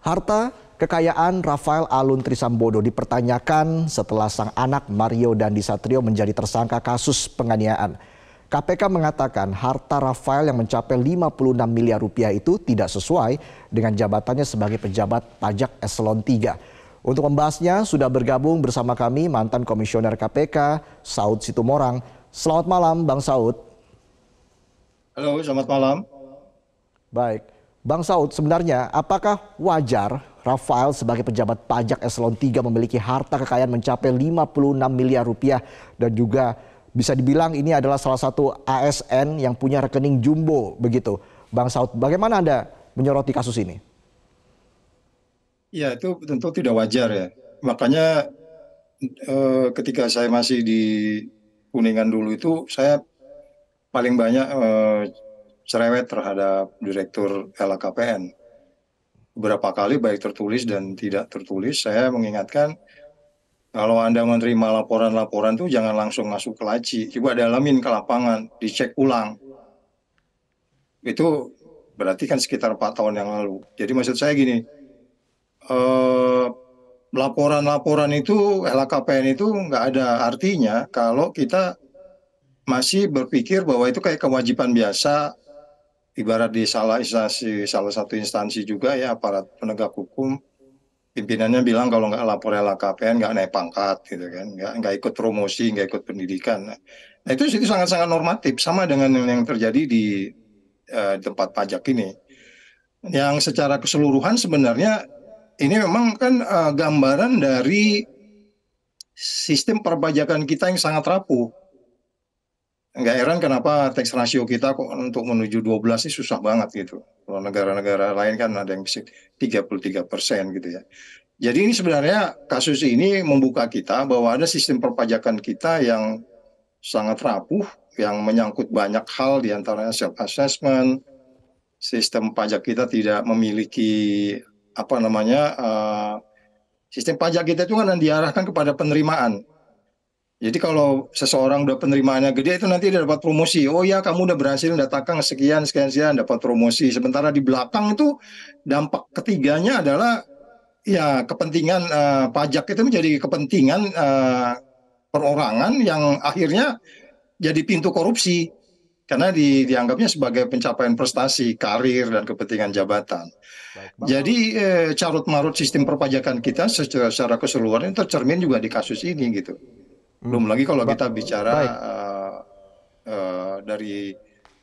Harta kekayaan Rafael Alun Trisambodo dipertanyakan setelah sang anak Mario Dandi Satrio menjadi tersangka kasus penganiayaan. KPK mengatakan harta Rafael yang mencapai 56 miliar rupiah itu tidak sesuai dengan jabatannya sebagai pejabat pajak eselon 3. Untuk membahasnya sudah bergabung bersama kami mantan komisioner KPK Saud Situmorang. Selamat malam Bang Saud. Halo, selamat malam. Baik. Bang Saud, sebenarnya apakah wajar Rafael sebagai pejabat pajak eselon 3 memiliki harta kekayaan mencapai 56 miliar rupiah dan juga bisa dibilang ini adalah salah satu ASN yang punya rekening jumbo begitu. Bang Saud, bagaimana Anda menyoroti kasus ini? Ya, itu tentu tidak wajar ya. Makanya eh, ketika saya masih di Kuningan dulu itu saya paling banyak eh, cerewet terhadap direktur LKPN. Beberapa kali baik tertulis dan tidak tertulis saya mengingatkan kalau Anda menerima laporan-laporan itu jangan langsung masuk ke laci, coba dalamin ke lapangan, dicek ulang. Itu berarti kan sekitar 4 tahun yang lalu. Jadi maksud saya gini, eh, laporan-laporan eh, itu, LHKPN itu nggak ada artinya kalau kita masih berpikir bahwa itu kayak kewajiban biasa ibarat di salah satu instansi juga ya aparat penegak hukum pimpinannya bilang kalau nggak lapor LHKPN nggak naik pangkat gitu kan nggak nggak ikut promosi nggak ikut pendidikan nah itu itu sangat sangat normatif sama dengan yang terjadi di eh, tempat pajak ini yang secara keseluruhan sebenarnya ini memang kan eh, gambaran dari sistem perpajakan kita yang sangat rapuh nggak heran kenapa tax ratio kita kok untuk menuju 12 ini susah banget gitu. Kalau negara-negara lain kan ada yang bisa 33 persen gitu ya. Jadi ini sebenarnya kasus ini membuka kita bahwa ada sistem perpajakan kita yang sangat rapuh, yang menyangkut banyak hal diantaranya self-assessment, sistem pajak kita tidak memiliki apa namanya uh, sistem pajak kita itu kan diarahkan kepada penerimaan jadi kalau seseorang udah penerimaannya gede itu nanti dia dapat promosi. Oh ya kamu udah berhasil datangkan sekian sekian sekian dapat promosi. Sementara di belakang itu dampak ketiganya adalah ya kepentingan uh, pajak itu menjadi kepentingan uh, perorangan yang akhirnya jadi pintu korupsi karena di, dianggapnya sebagai pencapaian prestasi, karir dan kepentingan jabatan. Baik, jadi eh, carut marut sistem perpajakan kita secara, secara keseluruhan itu tercermin juga di kasus ini gitu. Belum lagi kalau kita bicara uh, uh, dari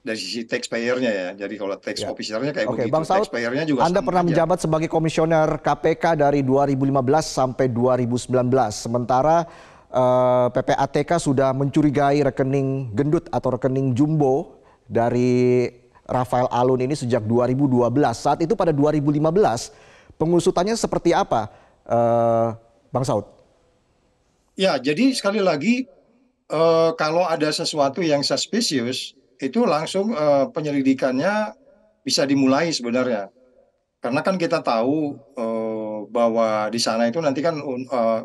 dari sisi taxpayernya ya. Jadi kalau tax ya. officernya kayak okay, begitu, Bang Saud, juga Anda pernah aja. menjabat sebagai komisioner KPK dari 2015 sampai 2019. Sementara uh, eh, PPATK sudah mencurigai rekening gendut atau rekening jumbo dari Rafael Alun ini sejak 2012. Saat itu pada 2015 pengusutannya seperti apa, uh, Bang Saud? Ya, jadi sekali lagi uh, kalau ada sesuatu yang suspicious itu langsung uh, penyelidikannya bisa dimulai sebenarnya. Karena kan kita tahu uh, bahwa di sana itu nanti kan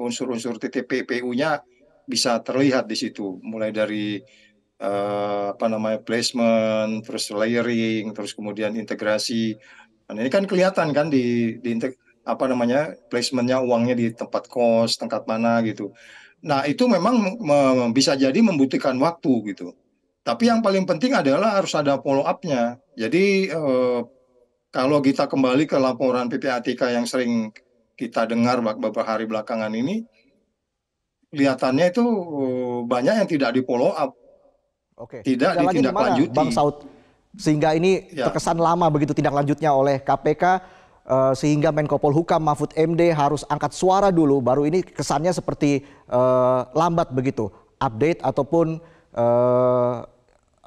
unsur-unsur TTPPU-nya bisa terlihat di situ, mulai dari uh, apa namanya placement, terus layering, terus kemudian integrasi. Nah, ini kan kelihatan kan di, di apa namanya placementnya uangnya di tempat kos tempat mana gitu nah itu memang me bisa jadi membutuhkan waktu gitu tapi yang paling penting adalah harus ada follow upnya jadi eh, kalau kita kembali ke laporan PPATK yang sering kita dengar beberapa hari belakangan ini kelihatannya itu eh, banyak yang tidak di follow up Oke. tidak ditindaklanjuti Bang Saud sehingga ini ya. terkesan lama begitu tindak lanjutnya oleh KPK Eh, sehingga Menko Polhukam Mahfud MD harus angkat suara dulu baru ini kesannya seperti uh, lambat begitu update ataupun uh,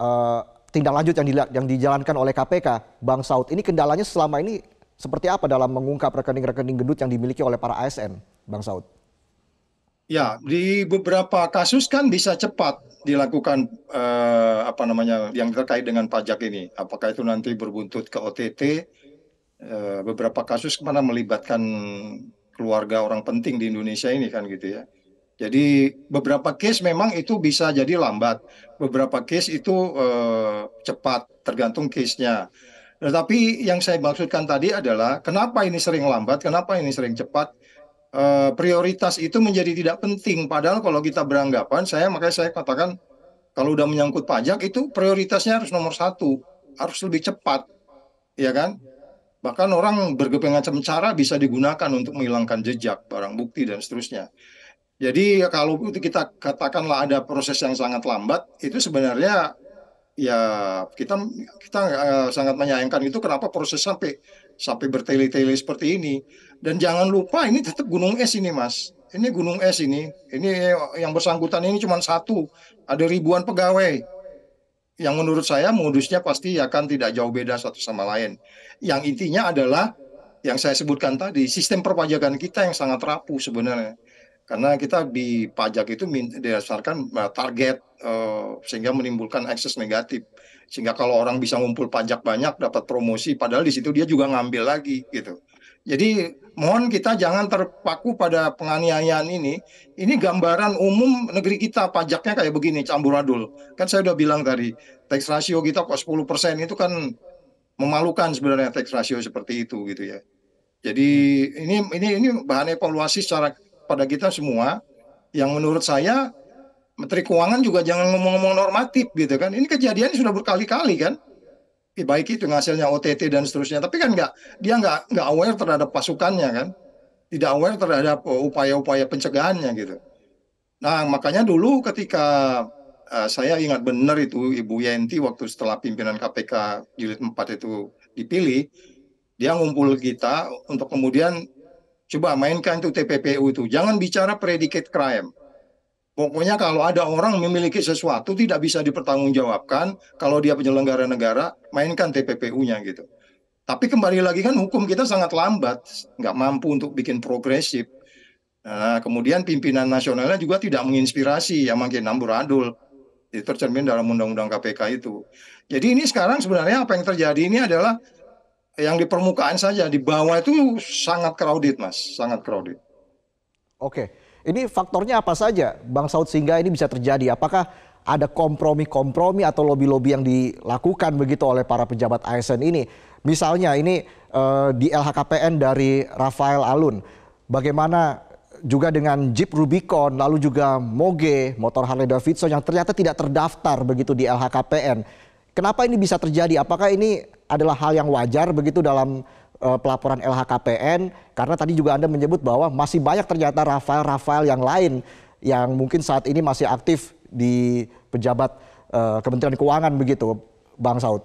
uh, tindak lanjut yang, yang dijalankan oleh KPK Bang Saud ini kendalanya selama ini seperti apa dalam mengungkap rekening-rekening gendut yang dimiliki oleh para ASN Bang Saud? Ya, di beberapa kasus kan bisa cepat dilakukan eh, apa namanya yang terkait dengan pajak ini. Apakah itu nanti berbuntut ke OTT Eh, beberapa kasus kemana melibatkan keluarga orang penting di Indonesia ini kan gitu ya. Jadi beberapa case memang itu bisa jadi lambat, beberapa case itu eh, cepat tergantung case-nya. Tetapi yang saya maksudkan tadi adalah kenapa ini sering lambat, kenapa ini sering cepat? Uh, prioritas itu menjadi tidak penting. Padahal kalau kita beranggapan, saya makanya saya katakan kalau udah menyangkut pajak itu prioritasnya harus nomor satu, harus lebih cepat, ya kan? Bahkan orang bergeping macam cara bisa digunakan untuk menghilangkan jejak, barang bukti, dan seterusnya. Jadi kalau kita katakanlah ada proses yang sangat lambat, itu sebenarnya ya kita kita eh, sangat menyayangkan itu kenapa proses sampai sampai bertele-tele seperti ini. Dan jangan lupa ini tetap gunung es ini mas. Ini gunung es ini. Ini yang bersangkutan ini cuma satu. Ada ribuan pegawai yang menurut saya modusnya pasti akan tidak jauh beda satu sama lain. Yang intinya adalah yang saya sebutkan tadi, sistem perpajakan kita yang sangat rapuh sebenarnya. Karena kita di pajak itu didasarkan eh, target eh, sehingga menimbulkan akses negatif. Sehingga kalau orang bisa ngumpul pajak banyak dapat promosi padahal di situ dia juga ngambil lagi gitu. Jadi mohon kita jangan terpaku pada penganiayaan ini. Ini gambaran umum negeri kita pajaknya kayak begini, adul. Kan saya udah bilang tadi, tax ratio kita kok 10% persen itu kan memalukan sebenarnya tax ratio seperti itu gitu ya. Jadi ini ini ini bahan evaluasi secara pada kita semua yang menurut saya Menteri Keuangan juga jangan ngomong-ngomong normatif gitu kan. Ini kejadian sudah berkali-kali kan baik itu hasilnya OTT dan seterusnya. Tapi kan nggak dia nggak nggak aware terhadap pasukannya kan, tidak aware terhadap eh, upaya-upaya pencegahannya gitu. Nah makanya dulu ketika uh, saya ingat benar itu Ibu Yenti waktu setelah pimpinan KPK jilid 4 itu dipilih, dia ngumpul kita untuk kemudian coba mainkan itu TPPU itu. Jangan bicara predikat crime. Pokoknya kalau ada orang memiliki sesuatu tidak bisa dipertanggungjawabkan, kalau dia penyelenggara negara, mainkan TPPU-nya gitu. Tapi kembali lagi kan hukum kita sangat lambat, nggak mampu untuk bikin progresif. Nah, kemudian pimpinan nasionalnya juga tidak menginspirasi yang makin amburadul. Itu tercermin dalam undang-undang KPK itu. Jadi ini sekarang sebenarnya apa yang terjadi ini adalah yang di permukaan saja, di bawah itu sangat crowded, Mas, sangat crowded. Oke. Okay. Ini faktornya apa saja, Bang Saud sehingga ini bisa terjadi? Apakah ada kompromi-kompromi atau lobi-lobi yang dilakukan begitu oleh para pejabat ASN ini? Misalnya ini uh, di LHKPN dari Rafael Alun, bagaimana juga dengan Jeep Rubicon, lalu juga Moge, motor Harley Davidson yang ternyata tidak terdaftar begitu di LHKPN. Kenapa ini bisa terjadi? Apakah ini adalah hal yang wajar begitu dalam Eh, pelaporan LHKPN karena tadi juga Anda menyebut bahwa masih banyak ternyata Rafael-Rafael yang lain yang mungkin saat ini masih aktif di pejabat eh, Kementerian Keuangan begitu, Bang Saud.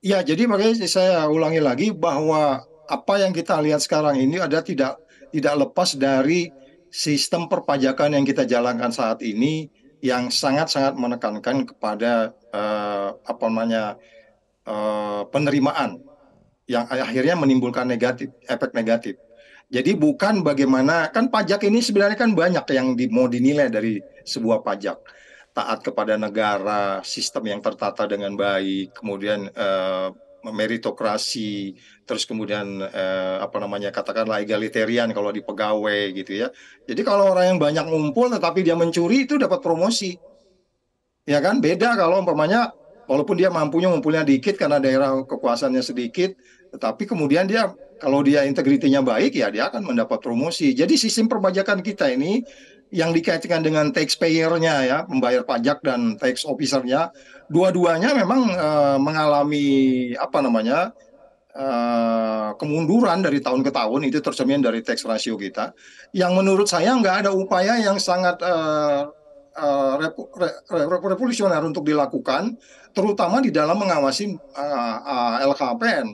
Ya, jadi makanya saya ulangi lagi bahwa apa yang kita lihat sekarang ini ada tidak tidak lepas dari sistem perpajakan yang kita jalankan saat ini yang sangat-sangat menekankan kepada uh, apa namanya uh, penerimaan yang akhirnya menimbulkan negatif efek negatif. Jadi bukan bagaimana kan pajak ini sebenarnya kan banyak yang di, mau dinilai dari sebuah pajak taat kepada negara, sistem yang tertata dengan baik, kemudian eh, meritokrasi, terus kemudian eh, apa namanya katakanlah egalitarian kalau di pegawai gitu ya. Jadi kalau orang yang banyak ngumpul tetapi dia mencuri itu dapat promosi, ya kan? Beda kalau umpamanya walaupun dia mampunya mempunyai dikit karena daerah kekuasaannya sedikit, tetapi kemudian dia kalau dia integritinya baik ya dia akan mendapat promosi. Jadi sistem perpajakan kita ini yang dikaitkan dengan taxpayer-nya ya, pembayar pajak dan tax officer dua-duanya memang uh, mengalami apa namanya? Uh, kemunduran dari tahun ke tahun itu tercermin dari tax ratio kita. Yang menurut saya nggak ada upaya yang sangat uh, uh, revolusioner untuk dilakukan, terutama di dalam mengawasi uh, eh, uh, eh, LKPN.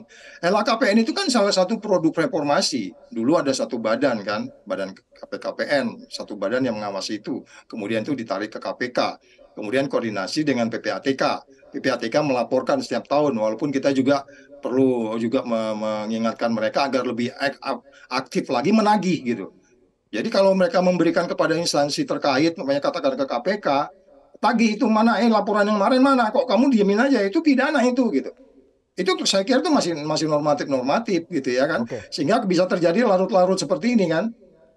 LKPN itu kan salah satu produk reformasi. Dulu ada satu badan kan, badan KPKPN, satu badan yang mengawasi itu. Kemudian itu ditarik ke KPK. Kemudian koordinasi dengan PPATK. PPATK melaporkan setiap tahun, walaupun kita juga perlu juga mengingatkan mereka agar lebih aktif lagi menagih gitu jadi kalau mereka memberikan kepada instansi terkait, namanya katakan ke KPK, pagi itu mana, eh laporan yang kemarin mana, kok kamu diemin aja, itu pidana itu gitu. Itu saya kira itu masih masih normatif normatif gitu ya kan, okay. sehingga bisa terjadi larut-larut seperti ini kan,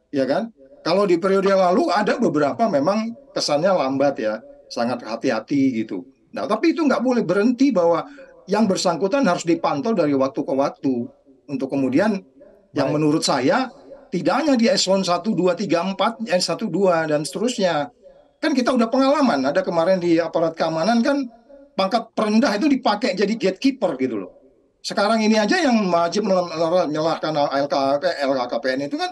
ya kan. Kalau di periode yang lalu ada beberapa memang kesannya lambat ya, sangat hati-hati gitu. Nah tapi itu nggak boleh berhenti bahwa yang bersangkutan harus dipantau dari waktu ke waktu untuk kemudian Baik. yang menurut saya tidak hanya di eselon 1, 2, 3, 4, eh, 1, 2, dan seterusnya. Kan kita udah pengalaman, ada kemarin di aparat keamanan kan pangkat perendah itu dipakai jadi gatekeeper gitu loh. Sekarang ini aja yang wajib menyalahkan LK, eh, LKKPN itu kan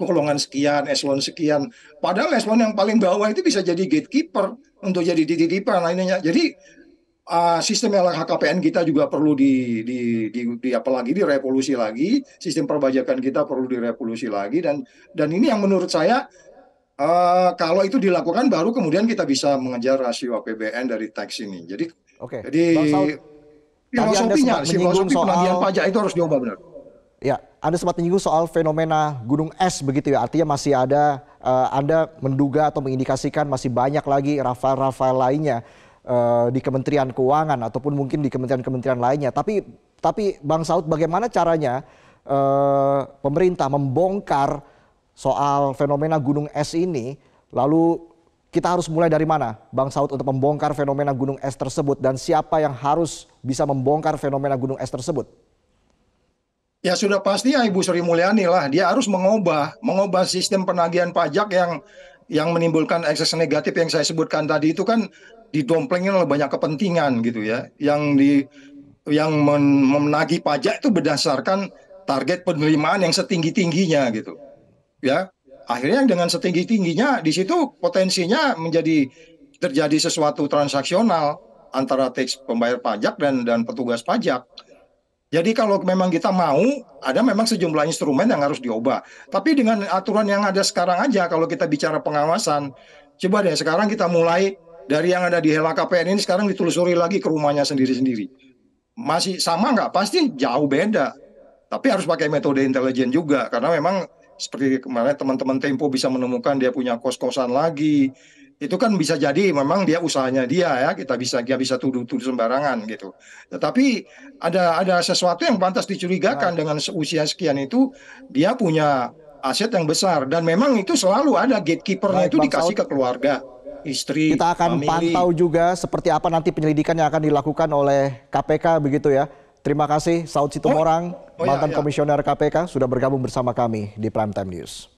golongan sekian, eselon sekian. Padahal eselon yang paling bawah itu bisa jadi gatekeeper untuk jadi titipan lainnya. Jadi uh, sistem LHKPN kita juga perlu di, di, di, di apalagi direvolusi lagi, sistem perbajakan kita perlu direvolusi lagi dan dan ini yang menurut saya uh, kalau itu dilakukan baru kemudian kita bisa mengejar rasio APBN dari tax ini. Jadi Oke. Okay. Jadi filosofinya, filosofi penagihan pajak itu harus diubah benar. Ya, Anda sempat menyinggung soal fenomena gunung es begitu ya. Artinya masih ada uh, Anda menduga atau mengindikasikan masih banyak lagi rafael rafael lainnya Eh, di Kementerian Keuangan ataupun mungkin di kementerian-kementerian lainnya. Tapi tapi Bang Saud bagaimana caranya uh, pemerintah membongkar soal fenomena gunung es ini lalu kita harus mulai dari mana Bang Saud untuk membongkar fenomena gunung es tersebut dan siapa yang harus bisa membongkar fenomena gunung es tersebut? Ya sudah pasti ya Ibu Sri Mulyani lah, dia harus mengubah, mengubah sistem penagihan pajak yang yang menimbulkan ekses negatif yang saya sebutkan tadi itu kan didomplengin oleh banyak kepentingan gitu ya yang di yang men, menagih pajak itu berdasarkan target penerimaan yang setinggi tingginya gitu ya akhirnya dengan setinggi tingginya di situ potensinya menjadi terjadi sesuatu transaksional antara teks pembayar pajak dan dan petugas pajak jadi kalau memang kita mau, ada memang sejumlah instrumen yang harus diubah. Tapi dengan aturan yang ada sekarang aja, kalau kita bicara pengawasan, coba deh sekarang kita mulai dari yang ada di LHKPN ini sekarang ditelusuri lagi ke rumahnya sendiri-sendiri. Masih sama nggak? Pasti jauh beda. Tapi harus pakai metode intelijen juga, karena memang seperti kemarin teman-teman Tempo bisa menemukan dia punya kos-kosan lagi, itu kan bisa jadi memang dia usahanya dia ya kita bisa dia bisa tuduh tuduh sembarangan gitu tetapi ada ada sesuatu yang pantas dicurigakan nah. dengan usia sekian itu dia punya aset yang besar dan memang itu selalu ada gatekeepernya nah, itu dikasih ke keluarga istri kita akan family. pantau juga seperti apa nanti penyelidikan yang akan dilakukan oleh KPK begitu ya terima kasih Saud Situmorang oh. Oh, iya, mantan iya, iya. komisioner KPK sudah bergabung bersama kami di Prime Time News